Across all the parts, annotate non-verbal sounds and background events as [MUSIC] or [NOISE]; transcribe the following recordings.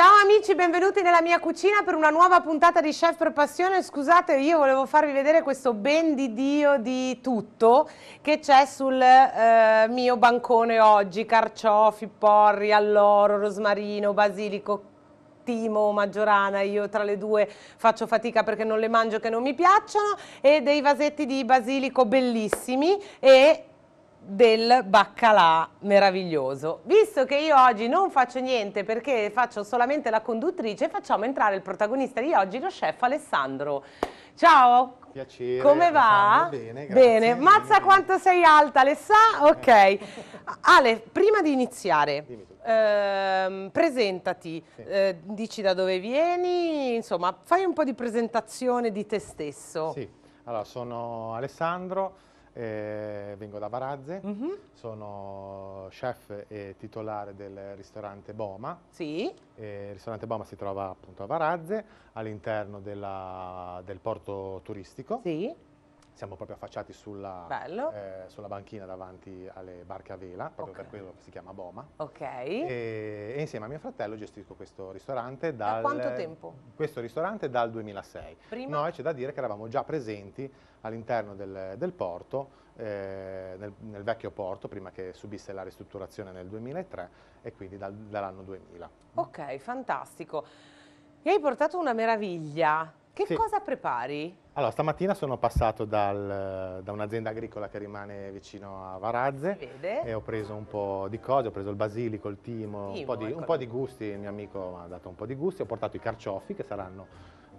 Ciao amici, benvenuti nella mia cucina per una nuova puntata di Chef per Passione. Scusate, io volevo farvi vedere questo ben di Dio di tutto che c'è sul eh, mio bancone oggi. Carciofi, porri, alloro, rosmarino, basilico, timo, maggiorana, io tra le due faccio fatica perché non le mangio che non mi piacciono e dei vasetti di basilico bellissimi e del baccalà meraviglioso. Visto che io oggi non faccio niente perché faccio solamente la conduttrice, facciamo entrare il protagonista di oggi, lo chef Alessandro. Ciao! Piacere. Come va? Bene, grazie. Bene. Mazza quanto sei alta, Alessà? Ah, ok. [LAUGHS] Ale, prima di iniziare, ehm, presentati, sì. eh, dici da dove vieni, insomma, fai un po' di presentazione di te stesso. Sì, allora sono Alessandro, eh, vengo da Varazze, mm -hmm. sono chef e titolare del ristorante Boma. Sì. Eh, il ristorante Boma si trova appunto a Varazze, all'interno del porto turistico. Sì siamo proprio affacciati sulla, eh, sulla, banchina davanti alle barche a vela, proprio okay. per quello che si chiama Boma. Ok. E, e, insieme a mio fratello gestisco questo ristorante dal... Da quanto tempo? Questo ristorante dal 2006. Prima? Noi c'è da dire che eravamo già presenti all'interno del, del, porto, eh, nel, nel, vecchio porto, prima che subisse la ristrutturazione nel 2003 e quindi dal, dall'anno 2000. Ok, fantastico. Mi hai portato una meraviglia, che sì. cosa prepari? Allora, stamattina sono passato dal, da un'azienda agricola che rimane vicino a Varazze e ho preso un po' di cose, ho preso il basilico, il timo, timo un, po di, ecco. un po' di gusti, il mio amico mi ha dato un po' di gusti, ho portato i carciofi che saranno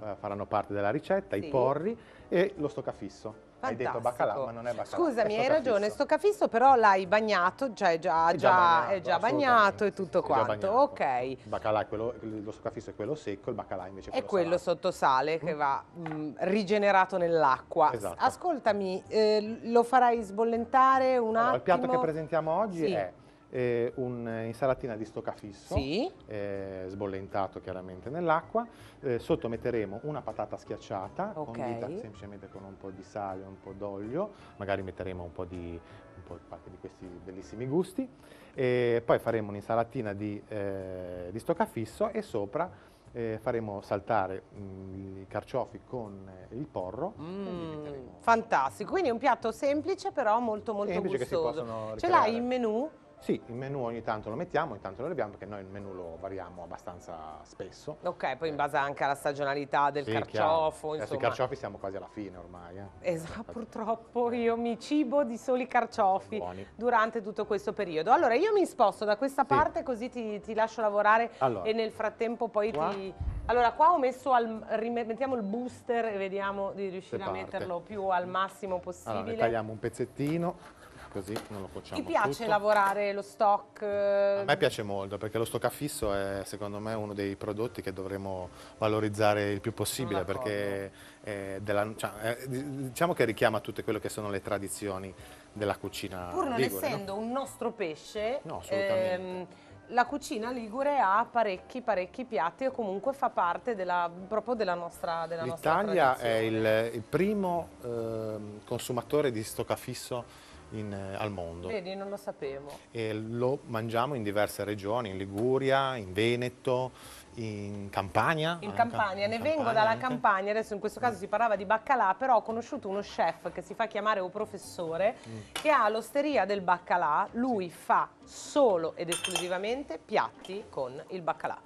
eh, faranno parte della ricetta, sì. i porri e lo stoccafisso. Hai detto baccalà, ma non è baccalà. Scusami, hai ragione, sto cafisso però l'hai bagnato, cioè è già, è già, bagnato, è già bagnato e tutto quanto. Ok. Baccalà, quello, lo stoccafisso è quello secco, il baccalà invece è quello È quello sottosale che va mh, mm, rigenerato nell'acqua. Esatto. Ascoltami, eh, lo farai sbollentare un allora, attimo? Il piatto che presentiamo oggi sì. è eh, un'insalatina di stoccafisso, sì. eh, sbollentato chiaramente nell'acqua, eh, sotto metteremo una patata schiacciata, okay. condita semplicemente con un po' di sale, un po' d'olio, magari metteremo un po' di, un po di questi bellissimi gusti, e poi faremo un'insalatina di, eh, di stoccafisso e sopra eh, faremo saltare mh, mm, i carciofi con eh, il porro. Mm, fantastico, quindi un piatto semplice però molto molto semplice gustoso. Ce l'hai in menù? Sì, il menu ogni tanto lo mettiamo, ogni tanto lo leviamo perché noi il menu lo variamo abbastanza spesso. Ok, poi in eh. base anche alla stagionalità del sì, carciofo. Adesso eh, i carciofi siamo quasi alla fine ormai. Eh. Esatto, purtroppo eh. io mi cibo di soli carciofi durante tutto questo periodo. Allora io mi sposto da questa sì. parte così ti, ti lascio lavorare allora, e nel frattempo poi qua. ti... Allora qua ho messo, al, mettiamo il booster e vediamo di riuscire a metterlo più al massimo possibile. Allora, tagliamo un pezzettino così non lo cuociamo Ti piace tutto. lavorare lo stock? A me piace molto perché lo stock affisso è secondo me uno dei prodotti che dovremmo valorizzare il più possibile perché della, cioè, diciamo che richiama tutte quelle che sono le tradizioni della cucina Pur non ligure, essendo no? un nostro pesce, no, ehm, la cucina ligure ha parecchi parecchi piatti e comunque fa parte della, proprio della nostra della L'Italia è il, il primo eh, consumatore di stoccafisso in, eh, al mondo. Vedi, non lo sapevo. E lo mangiamo in diverse regioni, in Liguria, in Veneto, in Campania. In Campania, in ne Campania vengo dalla anche. Campania, adesso in questo caso si parlava di baccalà, però ho conosciuto uno chef che si fa chiamare un professore mm. che ha l'osteria del baccalà, lui sì. fa solo ed esclusivamente piatti con il baccalà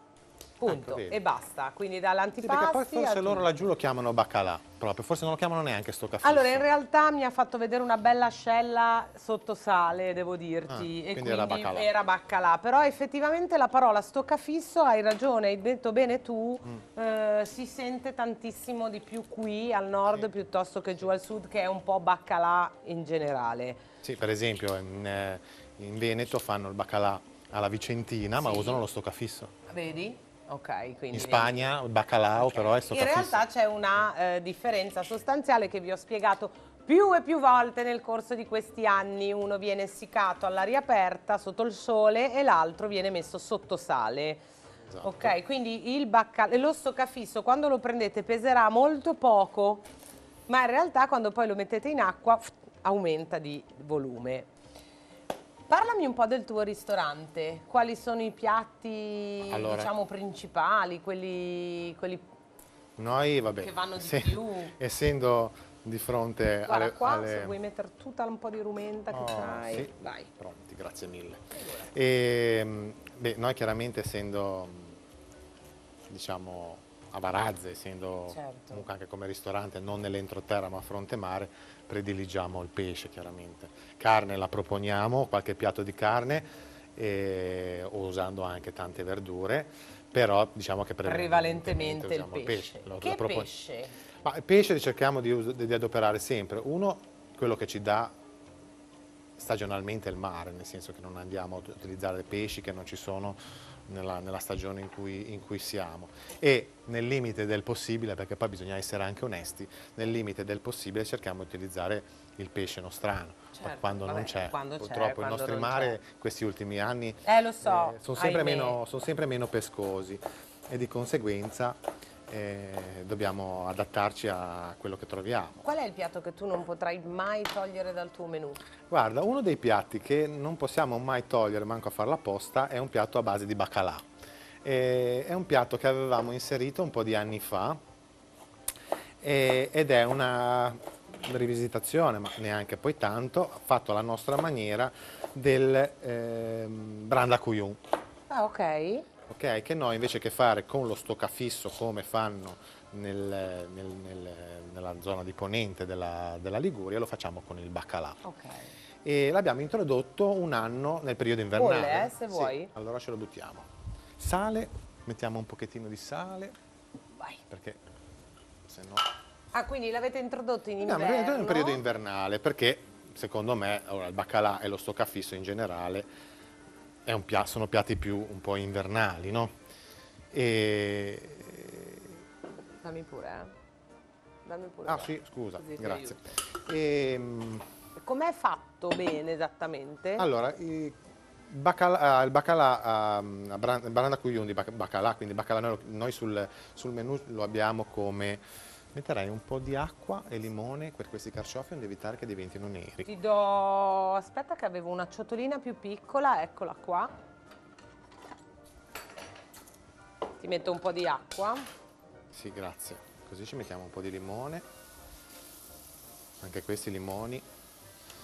punto, ecco, e basta. Quindi dall'antipasti... Sì, forse loro laggiù lo chiamano baccalà, proprio, forse non lo chiamano neanche sto caffè. Allora, in realtà mi ha fatto vedere una bella ascella sotto sale, devo dirti, ah, e quindi, quindi era, baccalà. era, baccalà. Però effettivamente la parola stoccafisso, hai ragione, hai detto bene tu, mm. eh, si sente tantissimo di più qui al nord sì. piuttosto che giù al sud, che è un po' baccalà in generale. Sì, per esempio in, eh, in Veneto fanno il baccalà alla Vicentina, sì. ma usano lo stoccafisso. Vedi? Okay, in Spagna il baccalao okay. però è In realtà c'è una eh, differenza sostanziale che vi ho spiegato più e più volte nel corso di questi anni. Uno viene essiccato all'aria aperta sotto il sole e l'altro viene messo sotto sale. Esatto. Ok, quindi il baccalao, lo stoccafisso quando lo prendete peserà molto poco, ma in realtà quando poi lo mettete in acqua aumenta di volume. Parlami un po' del tuo ristorante, quali sono i piatti allora, diciamo, principali, quelli, quelli noi, vabbè, che vanno di più? Essendo di fronte Guarda, alle... qua alle... se vuoi mettere tutta un po' di rumenta che hai, oh, c'hai, sì. vai. Pronti, grazie mille. Allora. E, ehm, beh, noi chiaramente essendo, diciamo, a Varazze, essendo certo. comunque anche come ristorante non nell'entroterra ma a fronte mare, prediligiamo il pesce chiaramente. Carne la proponiamo, qualche piatto di carne e, o usando anche tante verdure, però diciamo che prevalentemente, prevalentemente il pesce. pesce. Lo, che lo pesce? Ma il pesce cerchiamo di, di adoperare sempre. Uno, quello che ci dà stagionalmente il mare, nel senso che non andiamo ad utilizzare pesci che non ci sono nella, nella stagione in cui, in cui, siamo e nel limite del possibile, perché poi bisogna essere anche onesti, nel limite del possibile cerchiamo di utilizzare il pesce nostrano, certo, quando vabbè, non c'è, purtroppo il nostro mare questi ultimi anni eh, so, eh, sono, sempre meno, sono sempre meno pescosi e di conseguenza e dobbiamo adattarci a quello che troviamo. Qual è il piatto che tu non potrai mai togliere dal tuo menù? Guarda, uno dei piatti che non possiamo mai togliere, manco a farla posta, è un piatto a base di bacalà. E è un piatto che avevamo inserito un po' di anni fa e, ed è una rivisitazione, ma neanche poi tanto, fatto alla nostra maniera del eh, Branda Cuyun. Ah, ok okay? che noi invece che fare con lo stoccafisso come fanno nel, nel, nel, nella zona di ponente della, della, Liguria, lo facciamo con il baccalà. Okay. E l'abbiamo introdotto un anno nel periodo invernale. Vuole, eh, se vuoi. Sì, allora ce lo buttiamo. Sale, mettiamo un pochettino di sale. Vai. Perché se no... Ah, quindi l'avete introdotto in inverno? No, l'abbiamo introdotto nel periodo invernale perché secondo me allora, il baccalà e lo stoccafisso in generale pia sono piatti più un po' invernali, no? E... Dammi pure, eh. Dammi pure. Ah, sì, scusa, Così grazie. E... Ehm, Com'è fatto bene esattamente? Allora, ah, il bacalà, il ehm, bacalà a, Baranda di bacalà, quindi bacalà noi, noi sul, sul menù lo abbiamo come Metterai un po' di acqua e limone per questi carciofi onde evitare che diventino neri. Ti do... aspetta che avevo una ciotolina più piccola, eccola qua. Ti metto un po' di acqua. Sì, grazie. Così ci mettiamo un po' di limone. Anche questi limoni.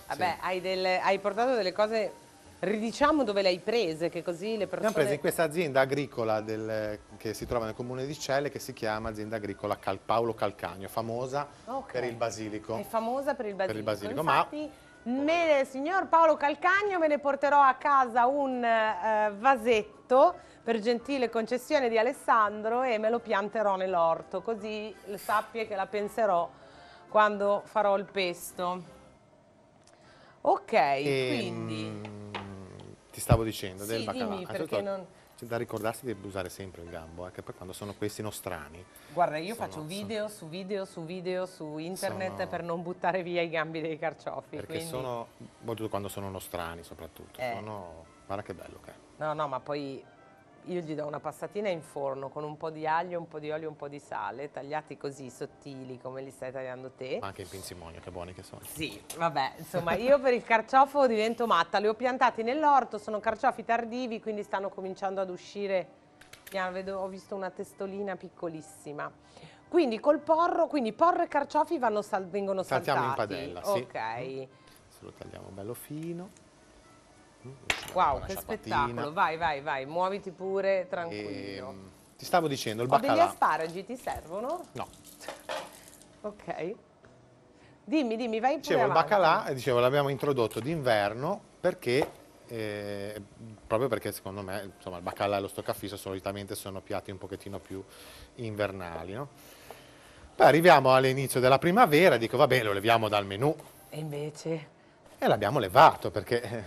Vabbè, sì. hai, delle... hai portato delle cose Ridiciamo dove le hai prese, che così le persone... Le prese in questa azienda agricola del, che si trova nel comune di Celle, che si chiama azienda agricola Cal Paolo Calcagno, famosa okay. per il basilico. È famosa per il basilico, per il basilico Infatti, ma... Ne, signor Paolo Calcagno, me ne porterò a casa un eh, vasetto per gentile concessione di Alessandro e me lo pianterò nell'orto, così sappie che la penserò quando farò il pesto. Ok, e, ehm, quindi ti stavo dicendo sì, del baccalà. Dimmi, perché non... C'è da ricordarsi di usare sempre il gambo, anche per quando sono questi nostrani. Guarda, io sono, faccio video sono, su video su video su internet sono, per non buttare via i gambi dei carciofi. Perché quindi... sono, molto quando sono nostrani soprattutto, eh. sono, guarda che bello che è. No, no, ma poi io gli do una passatina in forno con un po' di aglio, un po' di olio, un po' di sale, tagliati così sottili come li stai tagliando te. Ma anche il pinzimonio, che buoni che sono. Sì, vabbè, insomma, io per il carciofo divento matta, li ho piantati nell'orto, sono carciofi tardivi, quindi stanno cominciando ad uscire, ah, vedo, ho visto una testolina piccolissima. Quindi col porro, quindi porro e carciofi vanno sal vengono Saltiamo saltati. Saltiamo in padella, sì. Ok. Mm. Se lo tagliamo bello fino. Mm, wow, che spettacolo. Vai, vai, vai, muoviti pure, tranquillo. E, ehm, ti stavo dicendo, il Ho Ma degli asparagi, ti servono? No. Ok. Dimmi, dimmi, vai pure Dicevo, avanti. il baccalà, eh, dicevo, l'abbiamo introdotto d'inverno perché eh, proprio perché secondo me insomma, il baccalà e lo stoccafisso solitamente sono piatti un pochettino più invernali. No? Poi arriviamo all'inizio della primavera e dico vabbè lo leviamo dal menù. E invece? e l'abbiamo levato perché eh,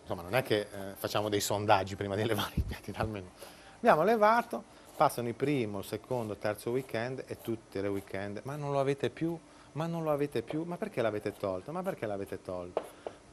insomma, non è che eh, facciamo dei sondaggi prima di [LAUGHS] levare i piatti dal menù. Abbiamo levato, passano il primo, il secondo, il terzo weekend e tutte le weekend, ma non lo avete più, ma non lo avete più, ma perché l'avete tolto, ma perché l'avete tolto?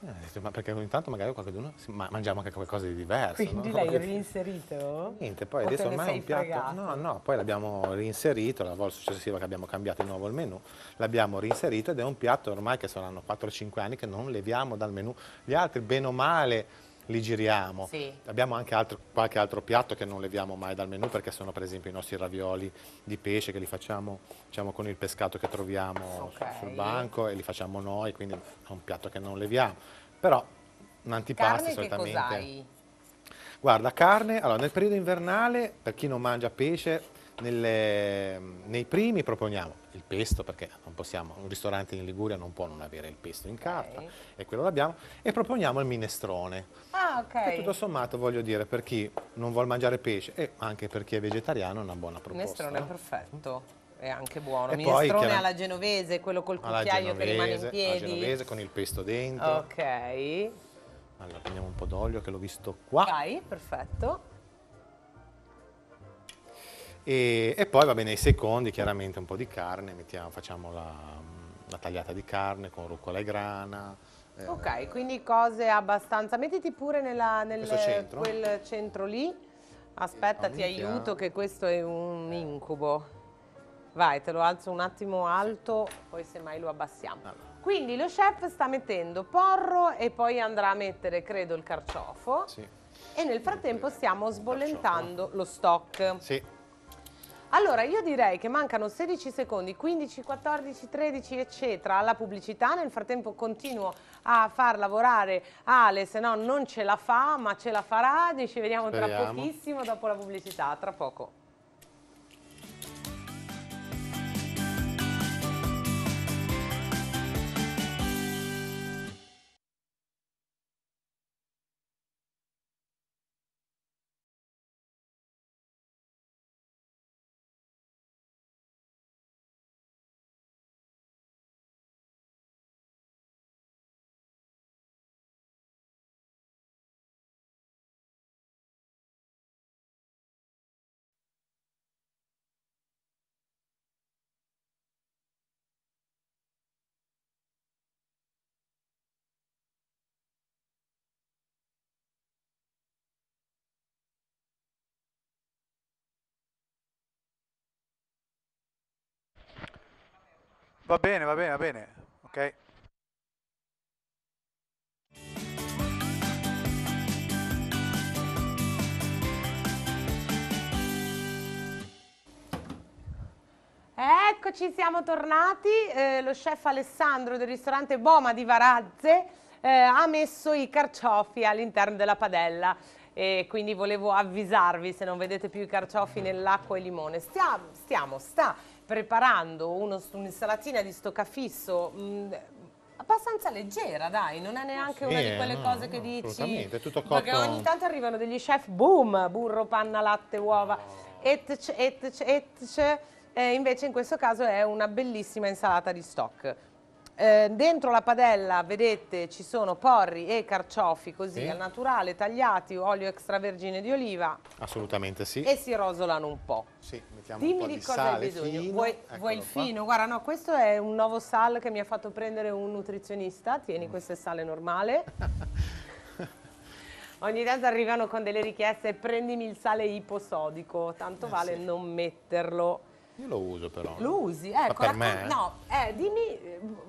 Eh, ma perché ogni tanto magari qualcuno ma mangiamo anche qualcosa di diverso. Quindi no? l'hai perché... reinserito? Niente, poi o adesso ormai è un piatto. Fregato? No, no, poi l'abbiamo reinserito, la volta successiva che abbiamo cambiato di nuovo il menu, l'abbiamo reinserito ed è un piatto ormai che saranno 4-5 anni che non leviamo dal menu. Gli altri, bene o male, li giriamo. Sì. Abbiamo anche altro, qualche altro piatto che non leviamo mai dal menù perché sono per esempio i nostri ravioli di pesce che li facciamo diciamo, con il pescato che troviamo okay. sul banco e li facciamo noi, quindi è un piatto che non leviamo. Però un antipasto solitamente. Guarda, carne, allora nel periodo invernale, per chi non mangia pesce, nelle, nei primi proponiamo il pesto, perché non possiamo, un ristorante in Liguria non può non avere il pesto in carta, okay. e quello l'abbiamo, e proponiamo il minestrone. Ah, ok. Che tutto sommato, voglio dire, per chi non vuole mangiare pesce, e anche per chi è vegetariano, è una buona proposta. Il minestrone no? perfetto è anche buono. E Minestrone poi, alla genovese, quello col cucchiaio genovese, che rimane in piedi. Alla genovese con il pesto dentro. Ok. Allora prendiamo un po' d'olio che l'ho visto qua. Vai, perfetto. E, e, poi va bene nei secondi chiaramente un po' di carne, mettiamo, facciamo la, la, tagliata di carne con rucola e grana. Eh. Ok, quindi cose abbastanza, mettiti pure nella, nel, centro. quel centro lì, aspetta ti ah, aiuto che questo è un eh. incubo, vai te lo alzo un attimo alto, poi semmai lo abbassiamo. Allora. Quindi lo chef sta mettendo porro e poi andrà a mettere credo il carciofo sì. e nel frattempo stiamo sbollentando lo stock. Sì allora, io direi che mancano 16 secondi, 15, 14, 13, eccetera, alla pubblicità. Nel frattempo continuo a far lavorare Ale, se no non ce la fa, ma ce la farà. Ci vediamo Speriamo. tra pochissimo dopo la pubblicità, tra poco. Va bene, va bene, va bene. Ok. Eccoci, siamo tornati. Eh, lo chef Alessandro del ristorante Boma di Varazze eh, ha messo i carciofi all'interno della padella e quindi volevo avvisarvi se non vedete più i carciofi nell'acqua e limone. Stiamo, stiamo, sta preparando un'insalatina di stoccafisso mh, mm, abbastanza leggera, dai, non è neanche sì, una di quelle no, cose no, che dici. Assolutamente, tutto cotto. Perché ogni tanto arrivano degli chef, boom, burro, panna, latte, uova, oh. etc, etc, etc. Eh, invece in questo caso è una bellissima insalata di stock. Eh, dentro la padella, vedete, ci sono porri e carciofi così sì. al naturale, tagliati, olio extravergine di oliva. Assolutamente sì. E si rosolano un po'. Sì, mettiamo Dimmi un po' di, di cosa hai bisogno. Fino. Vuoi, vuoi il fino? Qua. Guarda, no, questo è un nuovo sal che mi ha fatto prendere un nutrizionista. Tieni, mm. questo è sale normale. [LAUGHS] Ogni tanto arrivano con delle richieste, prendimi il sale iposodico, tanto eh, vale sì. non metterlo. Io lo uso però. Lo usi? Ecco, per me? No, eh, dimmi...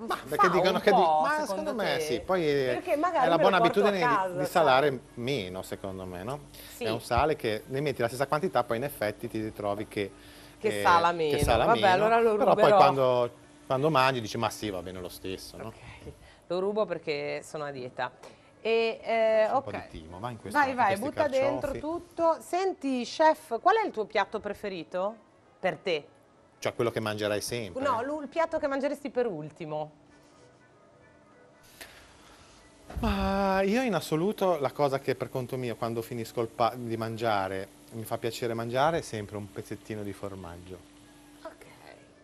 Ma perché dicono che... Di... Ma secondo, me te. sì, poi perché magari è la buona abitudine casa, di, salare cioè. meno, secondo me, no? Sì. È un sale che ne metti la stessa quantità, poi in effetti ti ritrovi che... Che eh, sala meno. Che sala Vabbè, meno. allora lo ruberò. Però poi quando, quando mangi dici, ma sì, va bene lo stesso, no? Ok, lo rubo perché sono a dieta. E, eh, un po' di timo, vai in questo Vai, vai, butta carciofi. dentro tutto. Senti, chef, qual è il tuo piatto preferito per te? Cioè quello che mangerai sempre? No, il piatto che mangeresti per ultimo. Ma io in assoluto la cosa che per conto mio quando finisco di mangiare mi fa piacere mangiare è sempre un pezzettino di formaggio. Ok,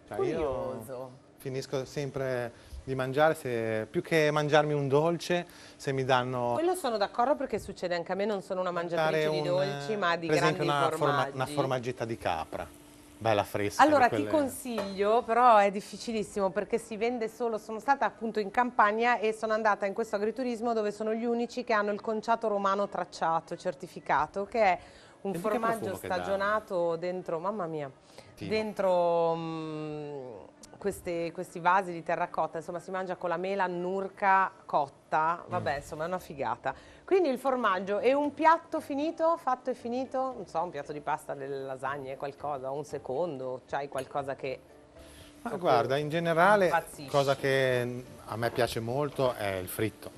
cioè, curioso. finisco sempre di mangiare, se, più che mangiarmi un dolce, se mi danno... Quello sono d'accordo perché succede anche a me, non sono una mangiatrice un, di dolci ma di grandi esempio una, forma, una formaggetta di capra. Bella fresca. Allora quelle... ti consiglio, però è difficilissimo perché si vende solo, sono stata appunto in campagna e sono andata in questo agriturismo dove sono gli unici che hanno il conciato romano tracciato, certificato, che è un e formaggio stagionato dentro, mamma mia, Tino. dentro... Mh, mm, questi, questi vasi di terracotta, insomma si mangia con la mela nurca cotta, vabbè mm. insomma è una figata. Quindi il formaggio è un piatto finito, fatto e finito, non so, un piatto di pasta, delle lasagne, qualcosa, un secondo, c'hai qualcosa che... Ma guarda, in generale, impazzisci. cosa che a me piace molto è il fritto,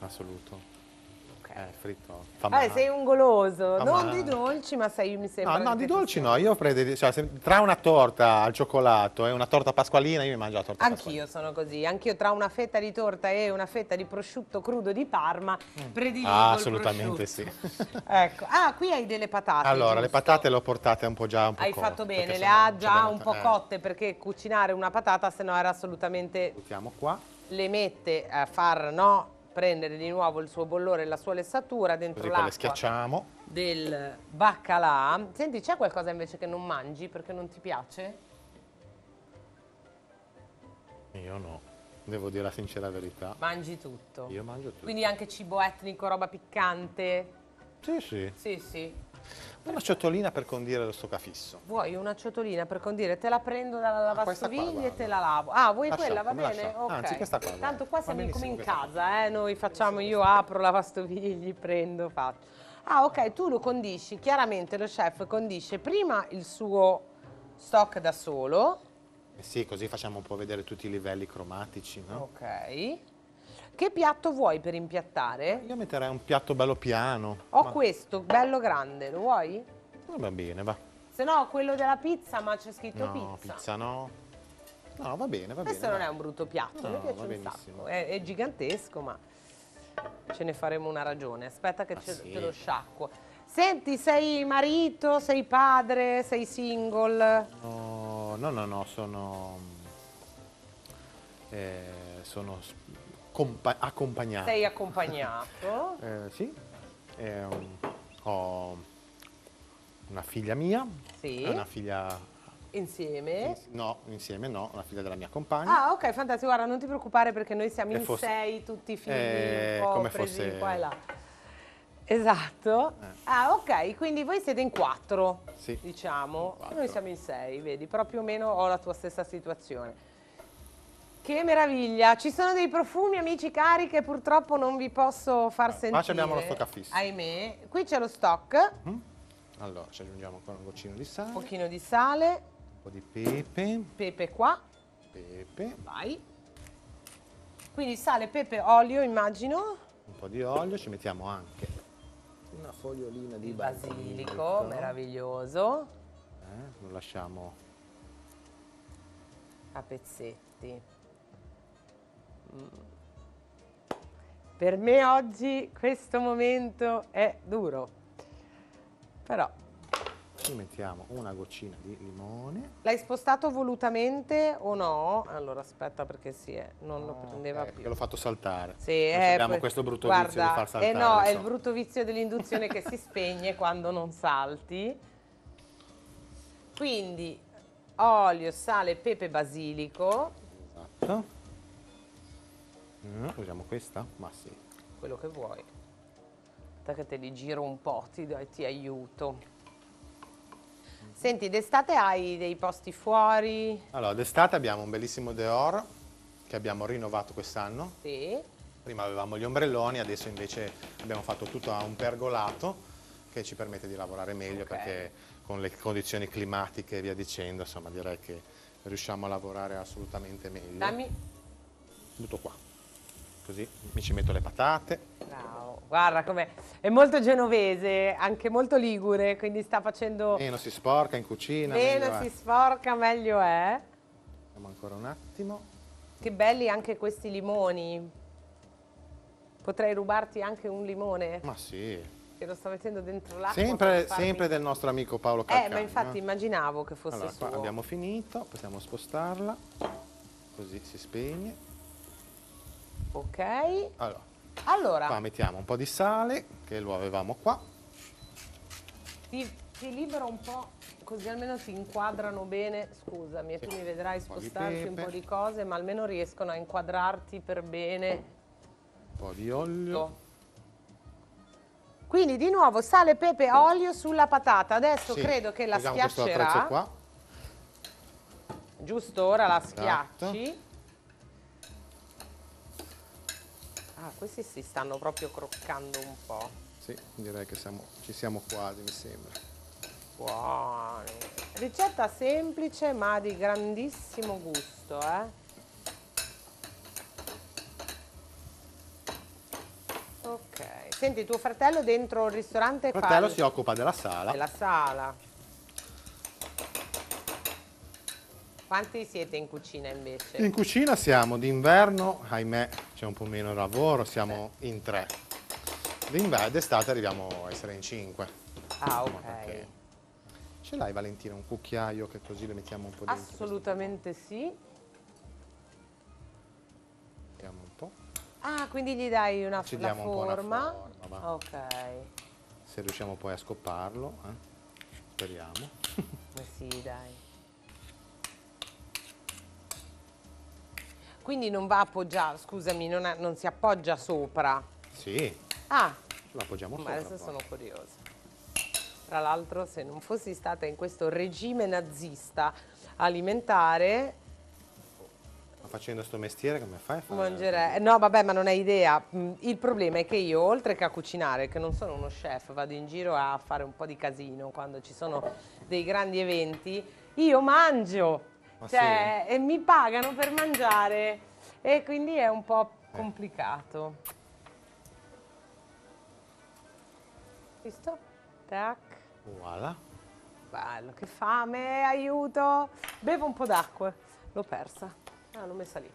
assoluto. Eh, fritto fa male. Eh, sei un goloso, fa non male. di dolci, ma sei, mi sembra... No, no di dolci no, io prendo, cioè, tra una torta al cioccolato e una torta pasqualina, io mi mangio la torta Anch'io sono così, anch'io tra una fetta di torta e una fetta di prosciutto crudo di Parma, mm. prediligo ah, assolutamente sì. [LAUGHS] ecco. Ah, qui hai delle patate, Allora, giusto? le patate le ho portate un po' già un po' Hai cotte, fatto bene, le ha già un po' eh. cotte, eh. perché cucinare una patata se no era assolutamente... Buttiamo qua. Le mette a far, no? prendere di nuovo il suo bollore e la sua lessatura dentro l'acqua. schiacciamo. Del baccalà. Senti, c'è qualcosa invece che non mangi perché non ti piace? Io no, devo dire la sincera verità. Mangi tutto. Io mangio tutto. Quindi anche cibo etnico, roba piccante. Sì, sì. Sì, sì. Una ciotolina per condire lo stoccafisso. Vuoi una ciotolina per condire? Te la prendo dalla lavastoviglie ah, e te la lavo. Ah, vuoi lascia, quella? Va bene? Lascia. Okay. Anzi, questa qua. Tanto qua siamo come in casa, eh? noi facciamo, io apro lavastoviglie, prendo, faccio. Ah, ok, tu lo condisci, chiaramente lo chef condisce prima il suo stock da solo. Eh sì, così facciamo un po' vedere tutti i livelli cromatici, no? Ok. Che piatto vuoi per impiattare? Io metterei un piatto bello piano. Ho ma... questo, bello grande, lo vuoi? va bene, va. Se no, quello della pizza, ma c'è scritto no, pizza. pizza no. No, va bene, va Questo bene, non è un brutto piatto, no, mi piace un sacco. È, è, gigantesco, ma ce ne faremo una ragione. Aspetta che ah, ce, sì. te lo sciacquo. Senti, sei marito, sei padre, sei single? No, no, no, no sono... Eh, sono accompagnato. Sei accompagnato? [LAUGHS] eh, sì. Eh, ho una figlia mia, sì. una figlia... Insieme? no, insieme no, una figlia della mia compagna. Ah, ok, fantastico. Guarda, non ti preoccupare perché noi siamo in fosse... sei, tutti figli, eh, come fosse... qua e là. Esatto. Eh. Ah, ok, quindi voi siete in quattro, sì. diciamo. In quattro. Noi siamo in sei, vedi, però più o meno ho la tua stessa situazione. Che meraviglia! Ci sono dei profumi, amici cari, che purtroppo non vi posso far allora, ah, sentire. Qua abbiamo lo stock affisso. Ahimè. Qui c'è lo stock. Mm. Allora, ci aggiungiamo ancora un goccino di sale. Un pochino di sale. Un po' di pepe. Pepe qua. Pepe. Vai. Quindi sale, pepe, olio, immagino. Un po' di olio, ci mettiamo anche una fogliolina di basilico. basilico meraviglioso. Eh, lo lasciamo a pezzetti. Per me oggi questo momento è duro, però... Ci mettiamo una goccina di limone. L'hai spostato volutamente o no? Allora aspetta perché si sì, è, eh, non no, lo ah, prendeva eh, più. l'ho fatto saltare. Sì, eh, abbiamo questo brutto guarda, vizio di far saltare. Eh no, insomma. è il brutto vizio dell'induzione che si spegne quando non salti. Quindi olio, sale, pepe basilico. Esatto. Mm, usiamo questa? Ma sì. Quello che vuoi. Aspetta che te li giro un po', ti, ti aiuto. Senti, d'estate hai dei posti fuori? Allora, d'estate abbiamo un bellissimo Deor che abbiamo rinnovato quest'anno. Sì. Prima avevamo gli ombrelloni, adesso invece abbiamo fatto tutto a un pergolato che ci permette di lavorare meglio okay. perché con le condizioni climatiche e via dicendo, insomma, direi che riusciamo a lavorare assolutamente meglio. Dammi. Tutto qua così mi ci metto le patate. Bravo, guarda com'è, è molto genovese, anche molto ligure, quindi sta facendo... Meno si sporca in cucina, Meno si è. sporca, meglio è. Andiamo ancora un attimo. Che belli anche questi limoni. Potrei rubarti anche un limone. Ma sì. Che lo sto mettendo dentro l'acqua. Sempre, farmi... sempre, del nostro amico Paolo Calcagno. Eh, ma infatti immaginavo che fosse allora, suo. abbiamo finito, possiamo spostarla. Così si spegne. Ok. Allora, allora, qua mettiamo un po' di sale, che lo avevamo qua. Ti, ti libero un po', così almeno si inquadrano bene. Scusami, sì. tu mi vedrai un spostarti un po' di cose, ma almeno riescono a inquadrarti per bene. Un po' di olio. Ecco. Quindi di nuovo sale, pepe, olio sulla patata. Adesso sì. credo che la Usiamo schiaccerà. Qua. Giusto, ora la esatto. schiacci. Esatto. Ah, questi si stanno proprio croccando un po'. Sì, direi che siamo, ci siamo quasi, mi sembra. Buoni. Ricetta semplice ma di grandissimo gusto, eh? Ok. Senti, tuo fratello dentro il ristorante... Il fratello fa... si occupa della sala. Della sala. Quanti siete in cucina invece? In cucina siamo d'inverno, ahimè c'è un po' meno lavoro, siamo sì. in tre. D'estate arriviamo a essere in cinque. Ah, ok. Ce l'hai Valentina un cucchiaio che così le mettiamo un po' dentro? Assolutamente sì. Mettiamo un po'. Ah, quindi gli dai una, Ci diamo forma. Un po forma ok. Se riusciamo poi a scopparlo, eh? speriamo. Ma eh sì, dai. Quindi non va appoggiato, scusami, non, ha, non, si appoggia sopra. Sì. Ah. Lo appoggiamo sopra. Ma adesso sono curiosa. Tra l'altro, se non fossi stata in questo regime nazista alimentare, facendo questo mestiere come fai a fare? Mangerei. Eh, no, vabbè, ma non hai idea. Mm, il problema è che io, oltre che a cucinare, che non sono uno chef, vado in giro a fare un po' di casino quando ci sono dei grandi eventi, io mangio cioè, sì. e mi pagano per mangiare e quindi è un po' complicato. Visto? Tac. Voilà. Bello, che fame, aiuto. Bevo un po' d'acqua. L'ho persa. Ah, l'ho messa lì.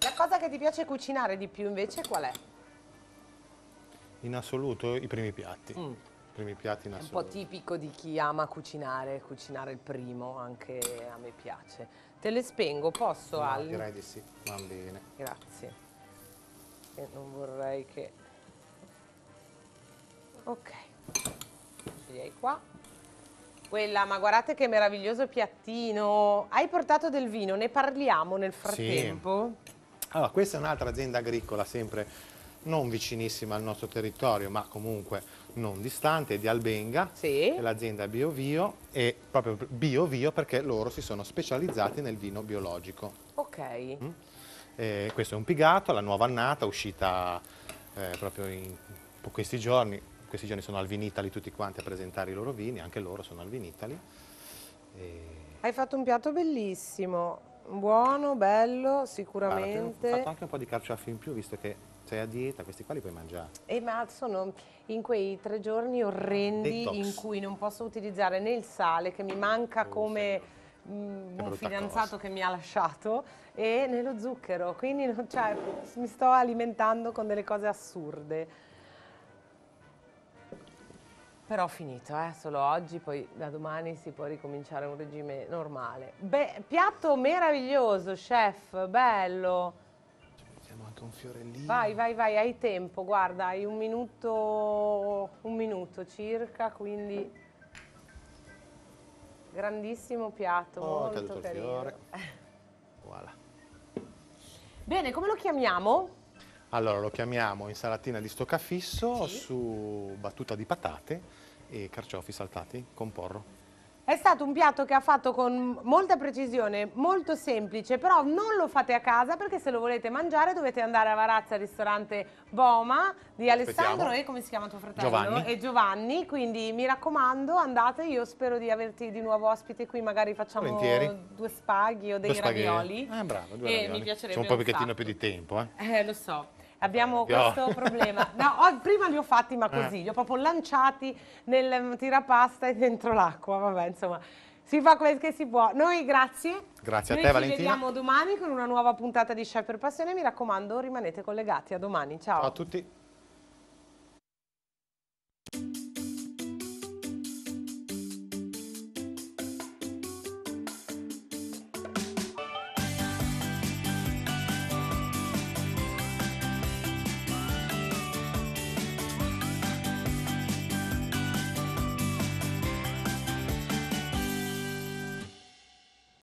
La cosa che ti piace cucinare di più invece qual è? In assoluto i primi piatti. Mm primi piatti in assoluto. È un po' tipico di chi ama cucinare, cucinare il primo, anche a me piace. Te le spengo, posso no, Al? Direi di sì, va bene. Grazie. E non vorrei che... Ok, direi qua. Quella, ma guardate che meraviglioso piattino. Hai portato del vino, ne parliamo nel frattempo? Sì. Allora, questa è un'altra azienda agricola, sempre non vicinissima al nostro territorio, ma comunque non distante, di Albenga, sì. l'azienda BioVio, e proprio BioVio perché loro si sono specializzati nel vino biologico. Ok. Mm? Eh, questo è un pigato, la nuova annata, uscita eh, proprio in questi giorni. Questi giorni sono al Vinitali tutti quanti a presentare i loro vini, anche loro sono al Vinitali. E... Hai fatto un piatto bellissimo, buono, bello, sicuramente. Guarda, ho fatto anche un po' di carciofi in più, visto che sei a dieta, questi qua li puoi mangiare. E ma sono in quei tre giorni orrendi Detox. in cui non posso utilizzare né il sale, che mi manca come mh, mm, un fidanzato cosa. che mi ha lasciato, e né lo zucchero. Quindi non, cioè, mi sto alimentando con delle cose assurde. Però ho finito, eh? solo oggi, poi da domani si può ricominciare un regime normale. Beh, piatto meraviglioso, chef, bello anche un fiorellino. Vai, vai, vai, hai tempo, guarda, hai un minuto, un minuto circa, quindi grandissimo piatto, oh, molto carino. il fiore. [LAUGHS] Voilà. Bene, come lo chiamiamo? Allora, lo chiamiamo insalatina di stoccafisso sì. su battuta di patate e carciofi saltati con porro. È stato un piatto che ha fatto con molta precisione, molto semplice, però non lo fate a casa perché se lo volete mangiare dovete andare a Varazza al ristorante Boma di Alessandro e come si chiama tuo fratello? Giovanni. E Giovanni, quindi mi raccomando andate, io spero di averti di nuovo ospite qui, magari facciamo Volentieri. due spaghi o dei due ravioli. Eh, bravo, due e ravioli. mi piacerebbe C'è un po' un pochettino più di tempo. Eh, eh lo so abbiamo questo problema. No, ho, prima li ho fatti ma eh. così, eh. li ho proprio lanciati nel mm, tirapasta e dentro l'acqua, vabbè insomma. Si fa quel che si può. Noi grazie. Grazie Noi a te Valentina. Ci vediamo domani con una nuova puntata di Chef per Passione. Mi raccomando rimanete collegati. A domani. Ciao, Ciao a tutti.